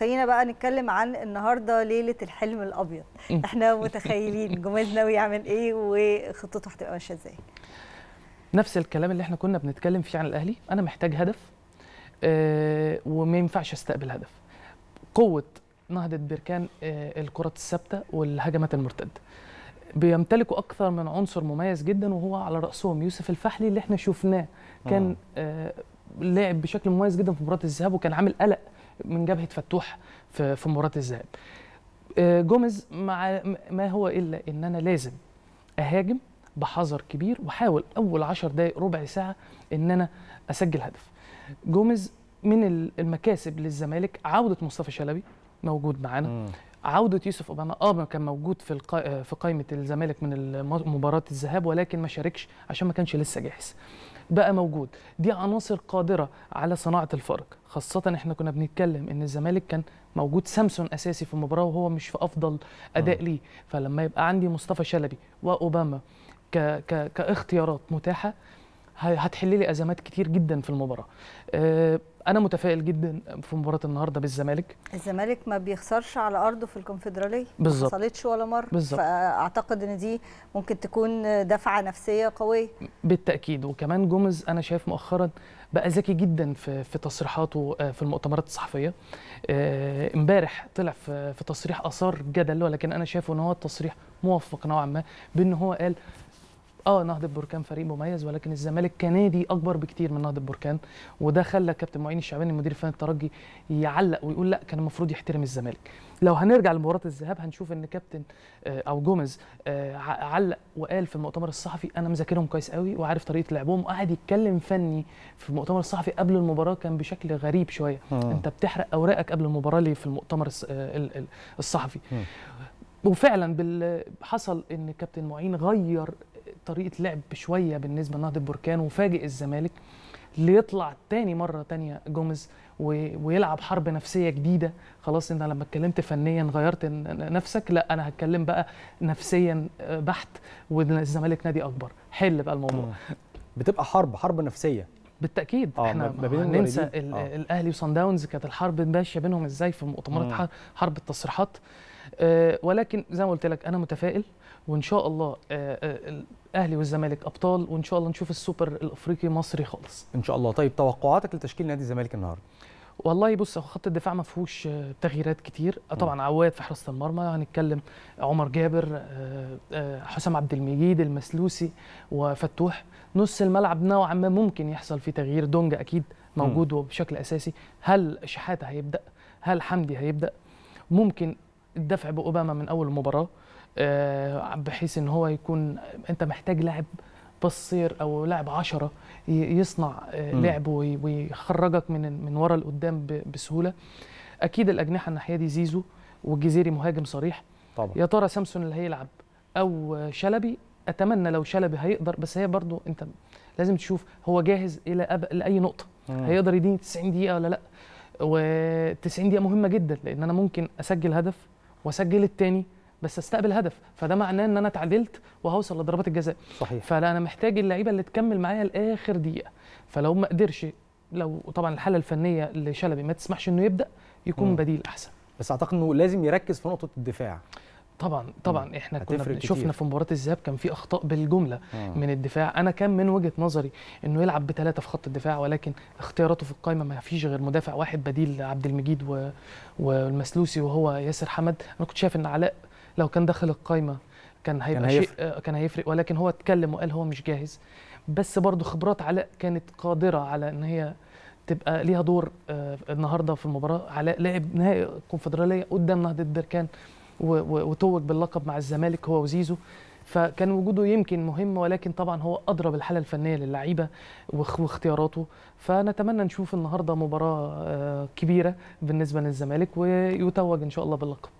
خلينا بقى نتكلم عن النهارده ليله الحلم الابيض احنا متخيلين جمال ناوي يعمل ايه وخطته هتبقى ماشيه ازاي نفس الكلام اللي احنا كنا بنتكلم فيه عن الاهلي انا محتاج هدف آه وما ينفعش استقبل هدف قوه نهضه بركان آه الكره الثابته والهجمات المرتده بيمتلكوا اكثر من عنصر مميز جدا وهو على راسهم يوسف الفحلي اللي احنا شفناه كان آه لعب بشكل مميز جدا في مباراه الذهاب وكان عامل قلق من جبهه فتوح في في مباراه الذهاب آه، جوميز مع ما هو الا ان انا لازم اهاجم بحذر كبير واحاول اول 10 دقائق ربع ساعه ان انا اسجل هدف جوميز من المكاسب للزمالك عوده مصطفى شلبي موجود معانا عوده يوسف اوباما اه كان موجود في القا... في قائمه الزمالك من مباراه الذهاب ولكن ما شاركش عشان ما كانش لسه جاهز بقى موجود دي عناصر قادره على صناعه الفرق خاصه احنا كنا بنتكلم ان الزمالك كان موجود سامسون اساسي في المباراه وهو مش في افضل اداء ليه فلما يبقى عندي مصطفى شلبي واوباما ك... ك... كاختيارات متاحه هتحل لي ازمات كتير جدا في المباراه أه انا متفائل جدا في مباراه النهارده بالزمالك الزمالك ما بيخسرش على ارضه في الكونفدراليه بالظبط ما حصلتش ولا مره بالظبط فاعتقد ان دي ممكن تكون دفعه نفسيه قويه بالتاكيد وكمان جوميز انا شايف مؤخرا بقى ذكي جدا في في تصريحاته آه، في المؤتمرات الصحفيه آه، امبارح طلع في تصريح اثار جدل ولكن انا شايفه ان هو التصريح موفق نوعا ما بان هو قال اه نهضه بركان فريق مميز ولكن الزمالك كنادي اكبر بكتير من نهضه بركان وده خلى كابتن معين الشعباني المدير الفني الترجي يعلق ويقول لا كان المفروض يحترم الزمالك لو هنرجع لمباراه الذهاب هنشوف ان كابتن آه، او جوميز آه، علق وقال في المؤتمر الصحفي انا مذاكرهم كويس قوي وعارف طريقه لعبهم وقعد يتكلم فني في المؤتمر الصحفي قبل المباراه كان بشكل غريب شويه آه. انت بتحرق اوراقك قبل المباراه ليه في المؤتمر آه، الصحفي آه. وفعلا حصل ان كابتن معين غير طريقه لعب شويه بالنسبه لنهضه بركان وفاجئ الزمالك ليطلع تاني مره تانيه جوميز ويلعب حرب نفسيه جديده خلاص انت لما اتكلمت فنيا غيرت نفسك لا انا هتكلم بقى نفسيا آه، بحت والزمالك نادي اكبر حل بقى الموضوع آه. بتبقى حرب حرب نفسيه بالتاكيد آه احنا ما بين ننسى آه. الاهلي وصن داونز كانت الحرب ماشيه بينهم ازاي في مؤتمرات حرب التصريحات آه، ولكن زي ما قلت لك انا متفائل وان شاء الله آه، آه، الاهلي والزمالك ابطال وان شاء الله نشوف السوبر الافريقي مصري خالص ان شاء الله طيب توقعاتك لتشكيل نادي الزمالك النهارده والله بص خط الدفاع ما فيهوش تغييرات كتير طبعا عواد في حراسه المرمى هنتكلم عمر جابر حسام عبد المجيد المسلوسي وفتوح نص الملعب نوعا ما ممكن يحصل فيه تغيير دونجا اكيد موجود وبشكل اساسي هل شحاته هيبدا هل حمدي هيبدا ممكن الدفع باوباما من اول المباراه آه، بحيث ان هو يكون انت محتاج لاعب بصير او لاعب عشرة يصنع آه، لعب ويخرجك من من ورا لقدام بسهوله اكيد الاجنحه الناحيه دي زيزو والجزيري مهاجم صريح طبعا يا ترى سامسون اللي هيلعب او شلبي اتمنى لو شلبي هيقدر بس هي برضو انت لازم تشوف هو جاهز الى أب... لاي نقطه مم. هيقدر يديني 90 دقيقه ولا لا و 90 دقيقه مهمه جدا لان انا ممكن اسجل هدف واسجل الثاني بس استقبل هدف فده معناه ان انا اتعادلت وهوصل لضربات الجزاء صحيح فلا انا محتاج اللعيبه اللي تكمل معايا لاخر دقيقه فلو ما قدرش لو طبعا الحاله الفنيه لشلبي ما تسمحش انه يبدا يكون م. بديل احسن بس اعتقد انه لازم يركز في نقطه الدفاع طبعا طبعا مم. احنا كنا شفنا في مباراه الذهاب كان في اخطاء بالجمله مم. من الدفاع انا كان من وجهه نظري انه يلعب بثلاثه في خط الدفاع ولكن اختياراته في القائمه ما فيش غير مدافع واحد بديل عبد المجيد و... والمسلوسي وهو ياسر حمد انا كنت شايف ان علاء لو كان دخل القائمه كان هيبقى كان شيء هيفرق. آه، كان هيفرق ولكن هو اتكلم وقال هو مش جاهز بس برضه خبرات علاء كانت قادره على ان هي تبقى ليها دور آه، النهارده في المباراه علاء لاعب نهائي الكونفدراليه قدام نهضه بركان وتوج باللقب مع الزمالك هو وزيزو فكان وجوده يمكن مهم ولكن طبعا هو ادرى بالحاله الفنيه للعيبه واختياراته فنتمنى نشوف النهارده مباراه آه، كبيره بالنسبه للزمالك ويتوج ان شاء الله باللقب